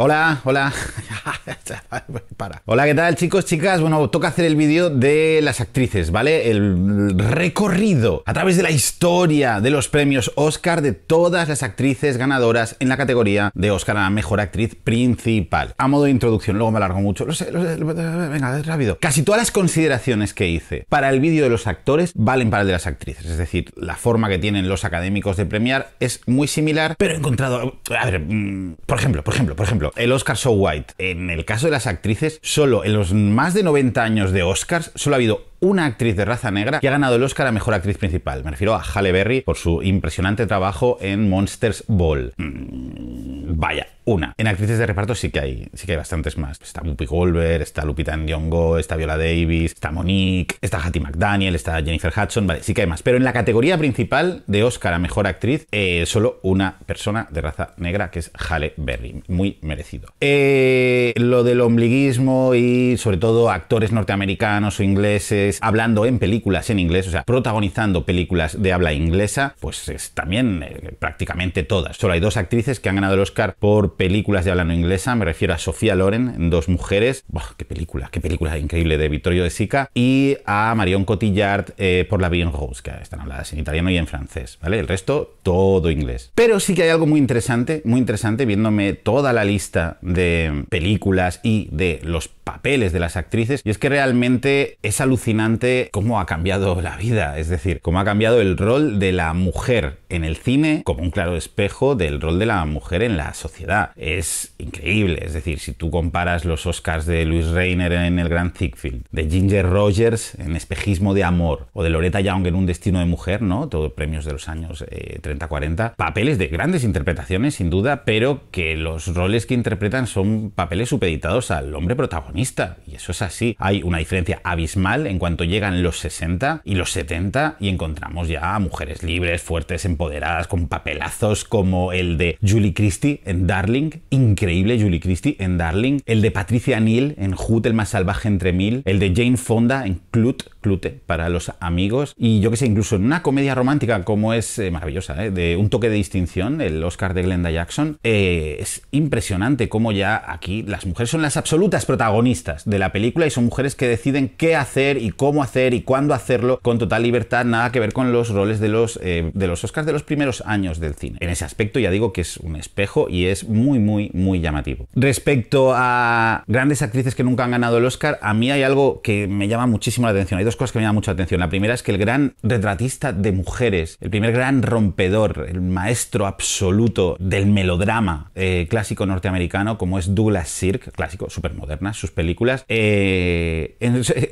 Hola, hola. Para. Hola, ¿qué tal chicos, chicas? Bueno, toca hacer el vídeo de las actrices, ¿vale? El recorrido a través de la historia de los premios Oscar de todas las actrices ganadoras en la categoría de Oscar a la Mejor Actriz Principal. A modo de introducción, luego me alargo mucho. Lo sé, lo sé, venga, rápido. Casi todas las consideraciones que hice para el vídeo de los actores valen para el de las actrices. Es decir, la forma que tienen los académicos de premiar es muy similar, pero he encontrado... A ver, mm, por ejemplo, por ejemplo, por ejemplo, el Oscar So White. En el caso de las actrices, solo en los más de 90 años de Oscars, solo ha habido una actriz de raza negra que ha ganado el Oscar a Mejor Actriz Principal. Me refiero a Halle Berry por su impresionante trabajo en Monsters Ball. Mm, vaya, una. En actrices de reparto sí que hay, sí que bastantes más. Pues está Whoopi Goldberg, está Lupita Nyong'o, está Viola Davis, está Monique, está Hattie McDaniel, está Jennifer Hudson, vale, sí que hay más. Pero en la categoría principal de Oscar a Mejor Actriz, eh, solo una persona de raza negra, que es Halle Berry. Muy merecido. Eh, lo del ombliguismo y sobre todo actores norteamericanos o ingleses hablando en películas en inglés, o sea, protagonizando películas de habla inglesa, pues es también eh, prácticamente todas. Solo hay dos actrices que han ganado el Oscar por películas de habla no inglesa, me refiero a Sofía Loren, Dos Mujeres, Buah, qué película, qué película increíble de Vittorio de Sica, y a Marion Cotillard eh, por La Bien Rose, que están habladas en italiano y en francés, ¿vale? El resto, todo inglés. Pero sí que hay algo muy interesante, muy interesante, viéndome toda la lista de películas y de los papeles de las actrices. Y es que realmente es alucinante cómo ha cambiado la vida, es decir, cómo ha cambiado el rol de la mujer en el cine como un claro espejo del rol de la mujer en la sociedad. Es increíble, es decir, si tú comparas los Oscars de Luis Reiner en El Gran Thickfield, de Ginger Rogers en Espejismo de Amor o de Loretta Young en Un Destino de Mujer, ¿no? Todos premios de los años 30-40, eh, papeles de grandes interpretaciones sin duda, pero que los roles que interpretan son papeles supeditados al hombre protagonista y eso es así. Hay una diferencia abismal en cuanto llegan los 60 y los 70 y encontramos ya mujeres libres, fuertes, empoderadas, con papelazos como el de Julie Christie en Darling, increíble Julie Christie en Darling, el de Patricia Neal en Hoot, el más salvaje entre mil, el de Jane Fonda en Clute, Clute para los amigos, y yo que sé, incluso en una comedia romántica como es eh, maravillosa, eh, de un toque de distinción, el Oscar de Glenda Jackson, eh, es impresionante cómo ya aquí las mujeres son las absolutas protagonistas de la película y son mujeres que deciden qué hacer y cómo hacer y cuándo hacerlo con total libertad, nada que ver con los roles de los, eh, de los Oscars de los primeros años del cine. En ese aspecto ya digo que es un espejo y es muy, muy, muy llamativo. Respecto a grandes actrices que nunca han ganado el Oscar, a mí hay algo que me llama muchísimo la atención. Hay dos cosas que me llaman mucho atención. La primera es que el gran retratista de mujeres, el primer gran rompedor, el maestro absoluto del melodrama eh, clásico norteamericano, como es Douglas Sirk, clásico, súper moderna, sus películas, eh,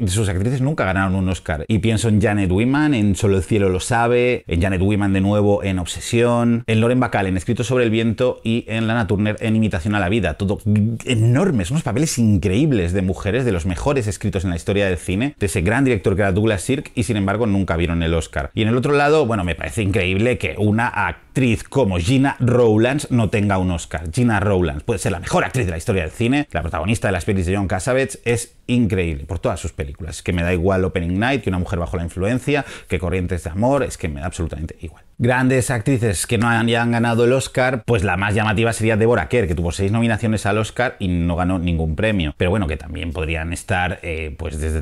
sus actrices nunca ganaron un Oscar. Y pienso en Janet Wiman, en Solo el cielo lo sabe, en Janet Wiman de nuevo en Obsesión, en Loren Bacall en Escrito sobre el viento y en Lana Turner en Imitación a la vida. Todo enormes, unos papeles increíbles de mujeres, de los mejores escritos en la historia del cine, de ese gran director que era Douglas Sirk y sin embargo nunca vieron el Oscar. Y en el otro lado, bueno, me parece increíble que una actriz actriz como Gina Rowlands no tenga un Oscar. Gina Rowlands puede ser la mejor actriz de la historia del cine, la protagonista de las películas de John Cassavetes, es increíble por todas sus películas. Es que me da igual Opening Night, que Una mujer bajo la influencia, que Corrientes de amor, es que me da absolutamente igual grandes actrices que no hayan ganado el Oscar, pues la más llamativa sería Deborah Kerr, que tuvo seis nominaciones al Oscar y no ganó ningún premio. Pero bueno, que también podrían estar, eh, pues desde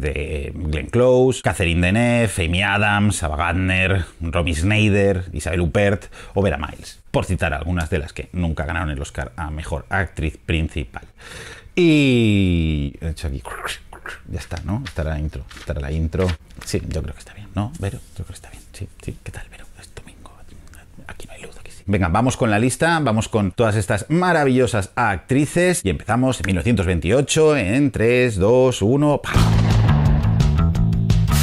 eh, Glenn Close, Catherine Deneuve, Amy Adams, Ava Gardner, Romy Schneider, Isabel Huppert o Vera Miles, por citar algunas de las que nunca ganaron el Oscar a Mejor Actriz Principal. Y... He hecho aquí... Ya está, ¿no? Estará la intro. Estará la intro. Sí, yo creo que está bien, ¿no? Vero, yo creo que está bien. Sí, sí. ¿Qué tal, Vero? Venga, vamos con la lista, vamos con todas estas maravillosas actrices y empezamos en 1928 en 3, 2, 1. ¡pam!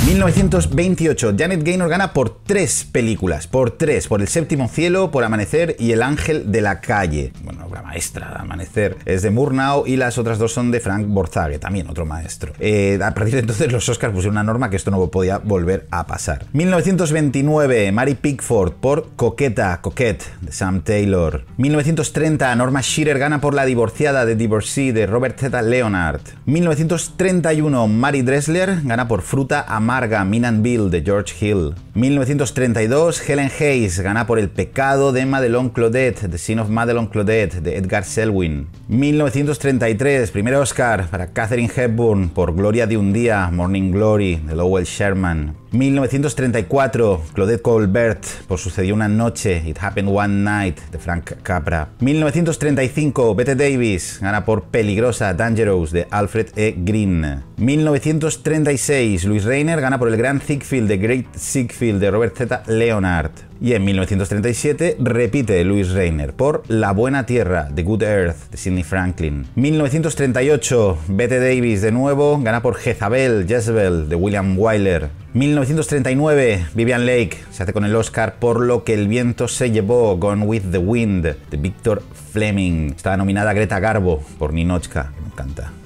1928, Janet Gaynor gana por tres películas, por tres, por El séptimo cielo, por Amanecer y El ángel de la calle. Bueno, la maestra, Amanecer es de Murnau y las otras dos son de Frank Borzage, también otro maestro. Eh, a partir de entonces los Oscars pusieron una norma que esto no podía volver a pasar. 1929, Mary Pickford por Coqueta, Coquette, de Sam Taylor. 1930, Norma Shearer gana por La divorciada de Divorcee de Robert Z. Leonard. 1931, Mary Dressler gana por Fruta Amada and Bill, de George Hill. 1932, Helen Hayes gana por El pecado de Madelon Claudette, The Sin of Madelon Claudette de Edgar Selwyn. 1933, primer Oscar para Catherine Hepburn por Gloria de un día, Morning Glory de Lowell Sherman. 1934, Claudette Colbert por Sucedió una noche, It Happened One Night, de Frank Capra. 1935, Bette Davis gana por Peligrosa, Dangerous, de Alfred E. Green. 1936, Luis Rainer gana por El Gran Ziegfeld, The Great Ziegfeld, de Robert Z. Leonard. Y en 1937 repite Louis Rainer por La Buena Tierra, The Good Earth, de Sidney Franklin. 1938, Bette Davis de nuevo, gana por Jezabel, Jezebel, de William Wyler. 1939, Vivian Lake se hace con el Oscar por Lo que el viento se llevó, Gone with the Wind, de Victor Fleming. Estaba nominada Greta Garbo por Ninochka.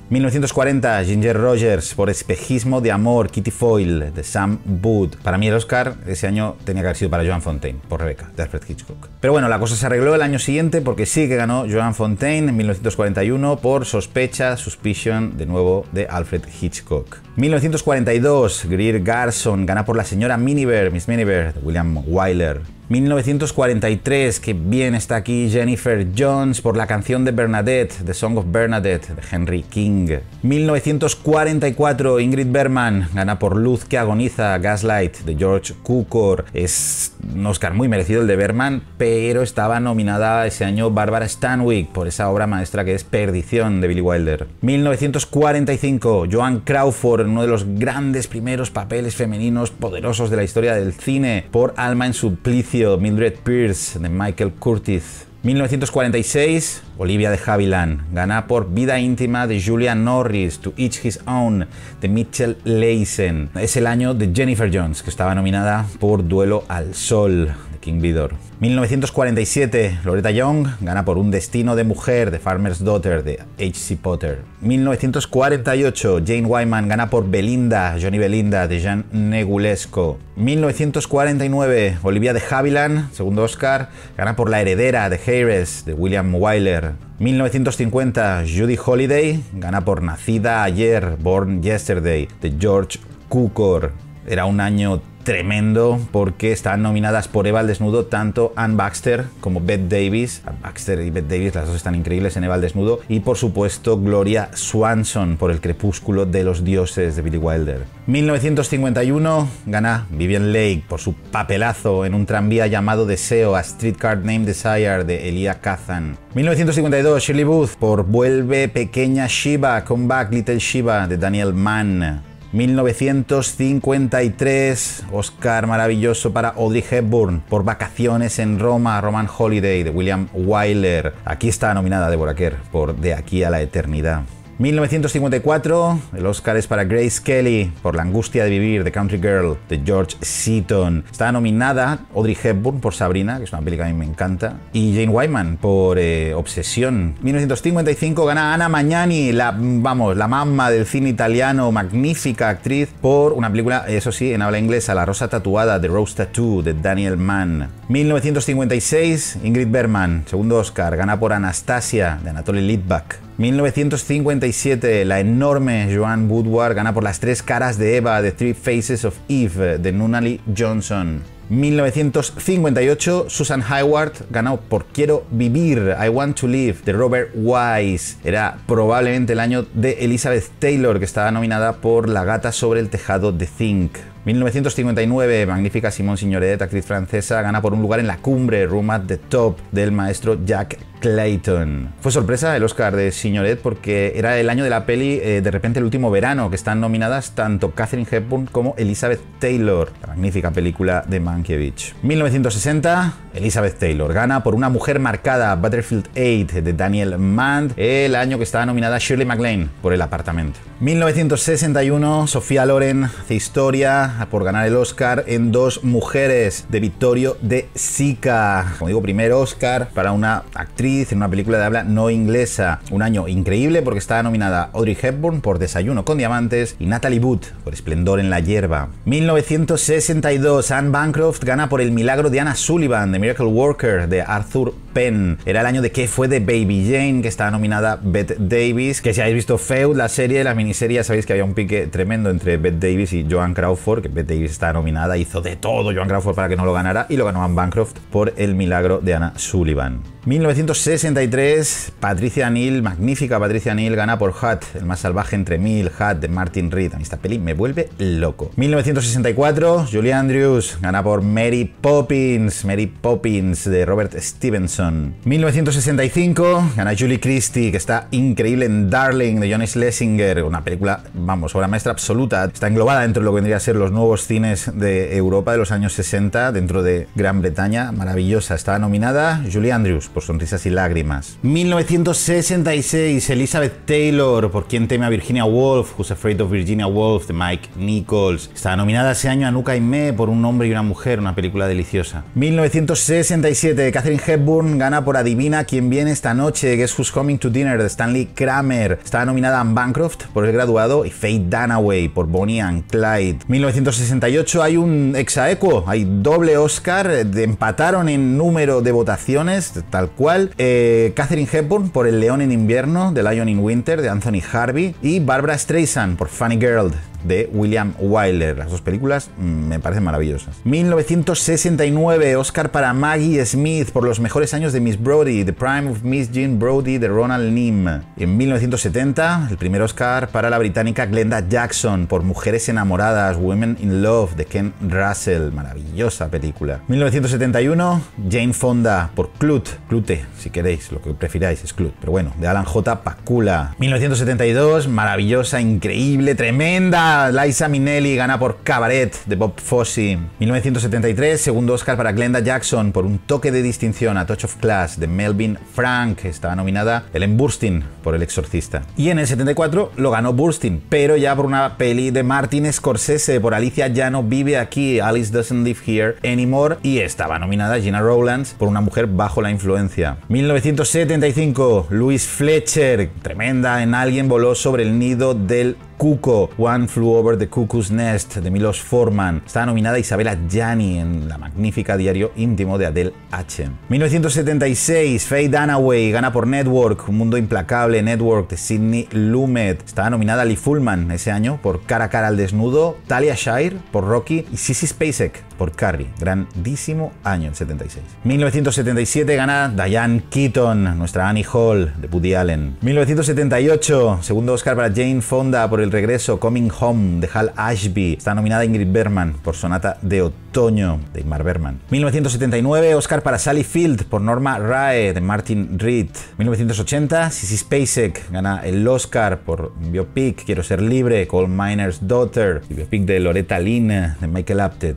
1940, Ginger Rogers por Espejismo de Amor, Kitty Foyle, de Sam Wood. Para mí el Oscar ese año tenía que haber sido para Joan Fontaine, por Rebecca, de Alfred Hitchcock. Pero bueno, la cosa se arregló el año siguiente porque sí que ganó Joan Fontaine en 1941 por Sospecha, Suspicion, de nuevo, de Alfred Hitchcock. 1942, Greer Garson gana por la señora Miniver, Miss Miniver, William Wyler. 1943, que bien está aquí Jennifer Jones por la canción de Bernadette, The Song of Bernadette, de Henry King. 1944, Ingrid Berman gana por Luz que agoniza, Gaslight, de George Cukor. Es un Oscar muy merecido el de Berman, pero estaba nominada ese año Barbara Stanwyck por esa obra maestra que es Perdición, de Billy Wilder. 1945, Joan Crawford en uno de los grandes primeros papeles femeninos poderosos de la historia del cine, por Alma en Suplicio, Mildred Pierce, de Michael Curtis. 1946, Olivia de Havilland gana por Vida íntima de Julia Norris, To Each His Own de Mitchell Leisen. Es el año de Jennifer Jones, que estaba nominada por Duelo al Sol King Vidor. 1947, Loretta Young gana por Un destino de mujer de Farmer's Daughter de H.C. Potter. 1948, Jane Wyman gana por Belinda, Johnny Belinda de Jean Negulesco. 1949, Olivia de Havilland, segundo Oscar, gana por La heredera de Harris de William Wyler. 1950, Judy Holiday gana por Nacida ayer, Born Yesterday de George Cukor. Era un año tremendo porque están nominadas por Eva al desnudo tanto Anne Baxter como Beth Davis. Baxter y Beth Davis, las dos están increíbles en Eva al desnudo. Y por supuesto Gloria Swanson por El crepúsculo de los dioses de Billy Wilder. 1951 gana Vivian Lake por su papelazo en un tranvía llamado Deseo a Streetcar Named Desire de Elia Kazan. 1952 Shirley Booth por Vuelve Pequeña Shiva, Come Back Little Shiva de Daniel Mann. 1953, Oscar maravilloso para Audrey Hepburn por Vacaciones en Roma, Roman Holiday de William Wyler. Aquí está nominada Deborah Kerr por De aquí a la eternidad. 1954, el Oscar es para Grace Kelly por La angustia de vivir The Country Girl de George Seaton. Está nominada Audrey Hepburn por Sabrina, que es una película que a mí me encanta, y Jane Wyman por eh, Obsesión. 1955 gana Anna Magnani, la, vamos, la mamma del cine italiano, magnífica actriz, por una película, eso sí, en habla inglesa, La rosa tatuada, The Rose Tattoo de Daniel Mann. 1956, Ingrid Berman, segundo Oscar, gana por Anastasia de Anatoly Litvak. 1957, la enorme Joan Woodward gana por las tres caras de Eva, The Three Faces of Eve, de Nunnally Johnson. 1958, Susan Hayward ganó por Quiero Vivir, I Want to Live, de Robert Wise. Era probablemente el año de Elizabeth Taylor, que estaba nominada por La gata sobre el tejado de Think. 1959, magnífica Simone Signoret, actriz francesa, gana por un lugar en la cumbre, Room at the Top, del maestro Jack Clayton. Fue sorpresa el Oscar de Signoret porque era el año de la peli eh, De repente el último verano, que están nominadas tanto Catherine Hepburn como Elizabeth Taylor, la magnífica película de Mankiewicz. 1960, Elizabeth Taylor gana por Una mujer marcada, battlefield 8 de Daniel mann el año que estaba nominada Shirley MacLaine por El apartamento. 1961, Sofía Loren hace historia por ganar el Oscar en Dos mujeres de Vittorio de Sica. Como digo, primer Oscar para una actriz en una película de habla no inglesa. Un año increíble porque estaba nominada Audrey Hepburn por Desayuno con Diamantes y Natalie Wood por Esplendor en la Hierba. 1962, Anne Bancroft gana por El Milagro de Anna Sullivan, de Miracle Worker, de Arthur Penn. Era el año de que fue de Baby Jane, que estaba nominada Bette Davis, que si habéis visto Feud, la serie, las miniserie, sabéis que había un pique tremendo entre Bette Davis y Joan Crawford, que Bette Davis estaba nominada, hizo de todo Joan Crawford para que no lo ganara, y lo ganó Anne Bancroft por El Milagro de Anna Sullivan. 19 1963, Patricia Neal, magnífica Patricia Neal, gana por Hat, el más salvaje entre mil, Hat de Martin Reed. A mí esta peli me vuelve loco. 1964, Julie Andrews gana por Mary Poppins, Mary Poppins de Robert Stevenson. 1965, gana Julie Christie, que está increíble en Darling de Johnny Schlesinger, una película, vamos, obra maestra absoluta. Está englobada dentro de lo que vendría a ser los nuevos cines de Europa de los años 60, dentro de Gran Bretaña, maravillosa. Estaba nominada Julie Andrews por Sonrisas y lágrimas. 1966, Elizabeth Taylor, por quien teme a Virginia Woolf, Who's Afraid of Virginia Woolf, de Mike Nichols. Estaba nominada ese año a nuca y Me por Un hombre y una mujer, una película deliciosa. 1967, Catherine Hepburn gana por Adivina quién viene esta noche, Guess Who's Coming to Dinner, de Stanley Kramer. está nominada a Bancroft por El Graduado y Faye Dunaway por Bonnie and Clyde. 1968 hay un exaequo, hay doble Oscar, empataron en número de votaciones, tal cual, eh, Catherine Hepburn por El León en Invierno, The Lion in Winter, de Anthony Harvey, y Barbara Streisand por Funny Girl, de William Wyler. Las dos películas mm, me parecen maravillosas. 1969, Oscar para Maggie Smith por los mejores años de Miss Brody, The Prime of Miss Jean Brody de Ronald Neim. En 1970, el primer Oscar para la británica Glenda Jackson por Mujeres enamoradas, Women in Love de Ken Russell. Maravillosa película. 1971, Jane Fonda por Clute, Clute, si queréis, lo que prefiráis es Clute, pero bueno, de Alan J. Pacula, 1972, maravillosa, increíble, tremenda Liza Minnelli, gana por Cabaret de Bob Fosse. 1973, segundo Oscar para Glenda Jackson por un toque de distinción a Touch of Class de Melvin Frank. Estaba nominada Ellen Burstyn por El Exorcista. Y en el 74 lo ganó Burstyn, pero ya por una peli de Martin Scorsese por Alicia ya no vive aquí, Alice doesn't live here anymore. Y estaba nominada Gina Rowlands por Una mujer bajo la influencia. 1975, Louis Fletcher, tremenda en Alguien voló sobre el nido del Cuco, One Flew Over the Cuckoo's Nest de Milos Foreman. Está nominada Isabella Gianni en la magnífica Diario Íntimo de Adele H. 1976, Faye Danaway gana por Network, Un Mundo Implacable, Network de Sidney Lumet. Está nominada Lee Fullman ese año por Cara a Cara al Desnudo, Talia Shire por Rocky y Sissy Spacek por Carrie. Grandísimo año, en 76. 1977 gana Diane Keaton, nuestra Annie Hall de Woody Allen. 1978, segundo Oscar para Jane Fonda por El regreso, Coming Home de Hal Ashby. Está nominada Ingrid Berman por Sonata de Otoño de Ingmar Berman. 1979, Oscar para Sally Field por Norma Rae de Martin Reed. 1980, Sissy Spacek gana el Oscar por Biopic, Quiero ser libre, Coal Miner's Daughter, y Biopic de Loretta Lynn de Michael Apted.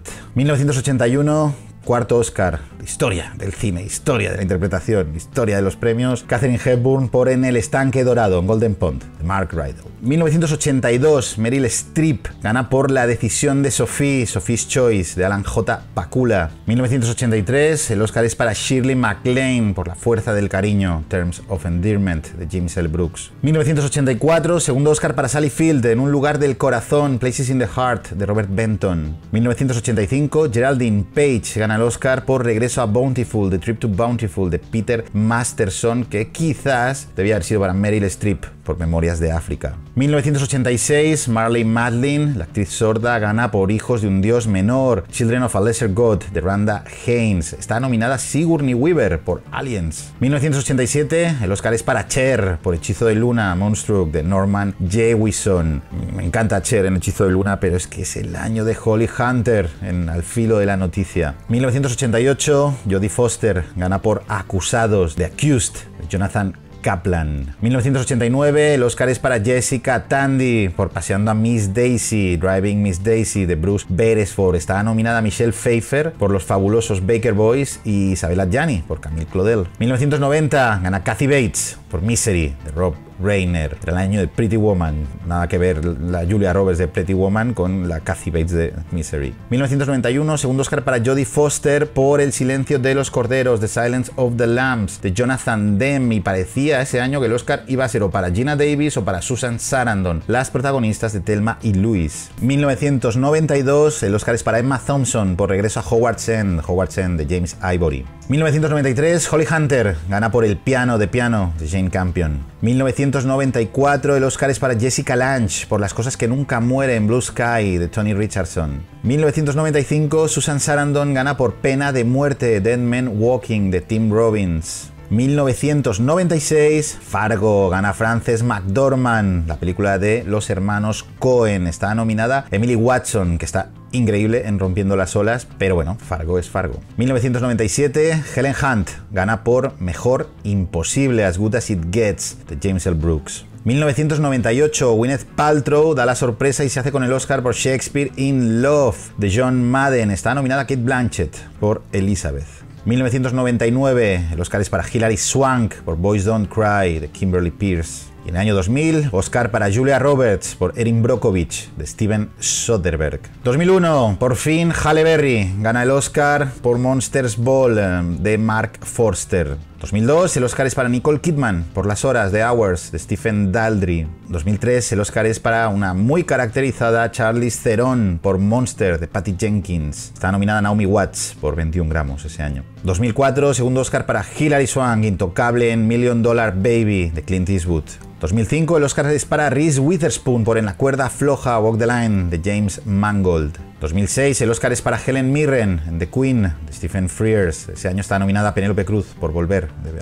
1981 Cuarto Oscar, historia del cine, historia de la interpretación, historia de los premios. Catherine Hepburn por En el estanque dorado, en Golden Pond, de Mark Rydell. 1982, Meryl Streep gana por La decisión de Sophie, Sophie's Choice, de Alan J. pacula 1983, el Oscar es para Shirley MacLaine por La fuerza del cariño, Terms of Endearment, de James L. Brooks. 1984, segundo Oscar para Sally Field, En un lugar del corazón, Places in the Heart, de Robert Benton. 1985, Geraldine Page gana al Oscar por Regreso a Bountiful, The Trip to Bountiful de Peter Masterson, que quizás debía haber sido para Meryl Streep por Memorias de África. 1986, Marley Madlin, la actriz sorda, gana por Hijos de un Dios Menor, Children of a Lesser God, de Randa Haynes. Está nominada Sigourney Weaver por Aliens. 1987, el Oscar es para Cher, por Hechizo de Luna, Monstruo, de Norman Jewison. Me encanta Cher en Hechizo de Luna, pero es que es el año de Holly Hunter, en Al filo de la noticia. 1988, Jodie Foster gana por Acusados, de Accused, de Jonathan Kaplan. 1989, el Oscar es para Jessica Tandy por Paseando a Miss Daisy, Driving Miss Daisy de Bruce Beresford. Estaba nominada Michelle Pfeiffer por Los Fabulosos Baker Boys y Isabella Gianni por Camille Claudel. 1990, gana Kathy Bates por Misery de Rob Rainer, era el año de Pretty Woman, nada que ver la Julia Roberts de Pretty Woman con la Kathy Bates de Misery. 1991, segundo Oscar para Jodie Foster por El silencio de los corderos, The Silence of the Lambs, de Jonathan Demme, y parecía ese año que el Oscar iba a ser o para Gina Davis o para Susan Sarandon, las protagonistas de Thelma y Luis. 1992, el Oscar es para Emma Thompson por Regreso a Howard End, Howard de James Ivory. 1993, Holly Hunter gana por El piano de piano de Jane Campion. 1994, el Oscar es para Jessica Lange por Las cosas que nunca mueren, Blue Sky de Tony Richardson. 1995, Susan Sarandon gana por Pena de muerte, Dead Men Walking de Tim Robbins. 1996, Fargo gana Frances McDormand, la película de los hermanos Cohen. Está nominada Emily Watson, que está increíble en Rompiendo las Olas, pero bueno, Fargo es Fargo. 1997, Helen Hunt gana por Mejor Imposible, As Good As It Gets, de James L. Brooks. 1998, Gwyneth Paltrow da la sorpresa y se hace con el Oscar por Shakespeare in Love, de John Madden. Está nominada Kate Blanchett por Elizabeth. 1999, el Oscar es para Hilary Swank por Boys Don't Cry, de Kimberly Pierce. En el año 2000, Oscar para Julia Roberts por Erin Brockovich de Steven Soderbergh. 2001, por fin Halle Berry gana el Oscar por Monsters Ball eh, de Mark Forster. 2002, el Oscar es para Nicole Kidman por Las Horas de Hours de Stephen Daldry. 2003, el Oscar es para una muy caracterizada Charlize Theron por Monster de Patty Jenkins. Está nominada Naomi Watts por 21 gramos ese año. 2004, segundo Oscar para Hilary Swank, intocable en Million Dollar Baby de Clint Eastwood. 2005, el Oscar es para Reese Witherspoon por En la cuerda floja, Walk the Line de James Mangold. 2006, el Oscar es para Helen Mirren en The Queen de Stephen Frears. Ese año está nominada Penélope Cruz por Volver. De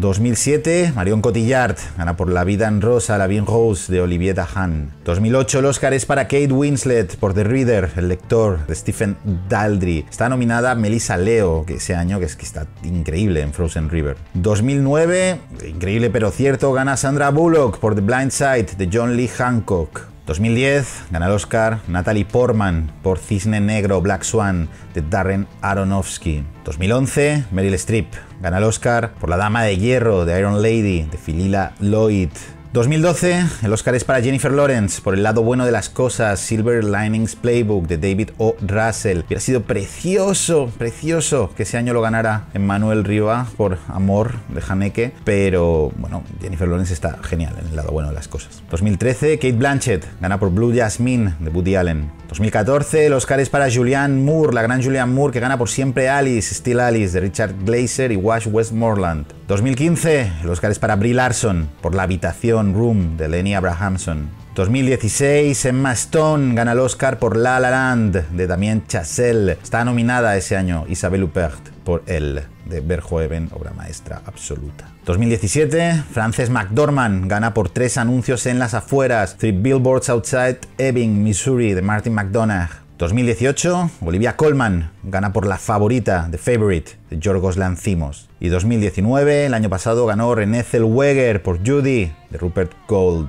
2007, Marion Cotillard gana por La vida en rosa, La bien rose de Olivier Dahan. 2008, el Oscar es para Kate Winslet por The Reader, El lector de Stephen Daldry. Está nominada Melissa Leo, que ese año que es que está increíble en Frozen River. 2009, increíble pero cierto, gana Sandra Bullock por The Blind Side de John Lee Hancock. 2010 gana el Oscar Natalie Portman por Cisne Negro Black Swan de Darren Aronofsky. 2011 Meryl Streep gana el Oscar por La Dama de Hierro de Iron Lady de Filila Lloyd. 2012, el Oscar es para Jennifer Lawrence por el lado bueno de las cosas, Silver Linings Playbook de David O. Russell. Hubiera sido precioso, precioso que ese año lo ganara Emmanuel Riva por Amor de Haneke, pero bueno, Jennifer Lawrence está genial en el lado bueno de las cosas. 2013, Kate Blanchett gana por Blue Jasmine de Woody Allen. 2014, el Oscar es para Julianne Moore, la gran Julianne Moore que gana por Siempre Alice, Still Alice de Richard Glazer y Wash Westmoreland. 2015, el Oscar es para Brie Larson por La habitación Room de Lenny Abrahamson. 2016, Emma Stone gana el Oscar por La La Land de Damien Chazelle. Está nominada ese año Isabel Huppert por El de Verhoeven, obra maestra absoluta. 2017, Frances McDormand gana por tres anuncios en las afueras, Three Billboards Outside Ebbing, Missouri, de Martin McDonagh. 2018, Olivia Colman gana por la favorita, The Favorite, de Yorgos Lancimos. Y 2019, el año pasado, ganó René Zellweger por Judy, de Rupert Gold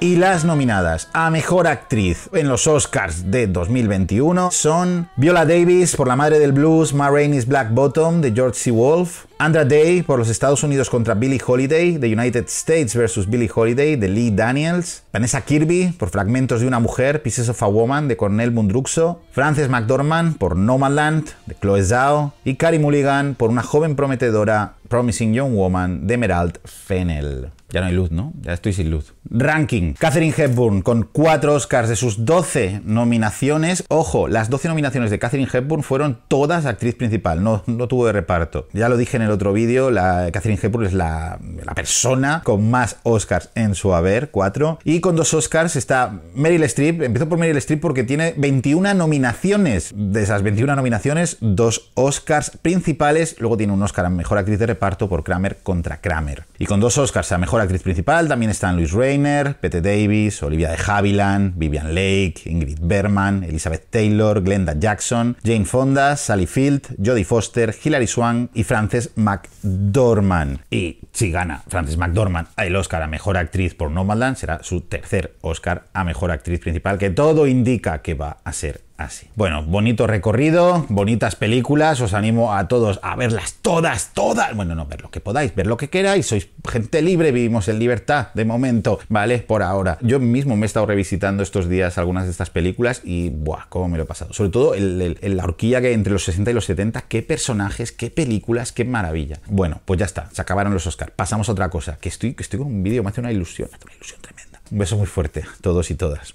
y las nominadas a Mejor Actriz en los Oscars de 2021 son Viola Davis por La Madre del Blues, Ma Rainey's Black Bottom de George C. Wolfe, Andra Day por los Estados Unidos contra Billie Holiday, The United States vs. Billie Holiday de Lee Daniels, Vanessa Kirby por Fragmentos de una Mujer, Pieces of a Woman de Cornel Mundruxo, Frances McDormand por Nomadland de Chloe Zhao y Carrie Mulligan por Una Joven Prometedora Promising Young Woman de Emerald Fennel. Ya no hay luz, ¿no? Ya estoy sin luz. Ranking. Catherine Hepburn con cuatro Oscars de sus 12 nominaciones. Ojo, las 12 nominaciones de Catherine Hepburn fueron todas actriz principal, no, no tuvo de reparto. Ya lo dije en el otro vídeo, la Catherine Hepburn es la, persona con más Oscars en su haber, Cuatro. Y con dos Oscars está Meryl Streep. Empiezo por Meryl Streep porque tiene 21 nominaciones. De esas 21 nominaciones, dos Oscars principales. Luego tiene un Oscar a Mejor Actriz de Reparto parto por Kramer contra Kramer. Y con dos Oscars a Mejor Actriz Principal también están Luis Rayner, Pete Davis, Olivia de Havilland, Vivian Lake, Ingrid Berman, Elizabeth Taylor, Glenda Jackson, Jane Fonda, Sally Field, Jodie Foster, Hilary Swank y Frances McDormand. Y si gana Frances McDormand el Oscar a Mejor Actriz por Nomadland, será su tercer Oscar a Mejor Actriz Principal, que todo indica que va a ser así. Bueno, bonito recorrido, bonitas películas, os animo a todos a verlas todas, todas. Bueno, no, ver lo que podáis, ver lo que queráis, sois gente libre, vivimos en libertad de momento, ¿vale? Por ahora. Yo mismo me he estado revisitando estos días algunas de estas películas y, ¡buah! ¿Cómo me lo he pasado? Sobre todo la horquilla que entre los 60 y los 70, qué personajes, qué películas, qué maravilla. Bueno, pues ya está, se acabaron los Oscars. Pasamos a otra cosa, que estoy, que estoy con un vídeo, me hace una ilusión, me hace una ilusión tremenda. Un beso muy fuerte, todos y todas.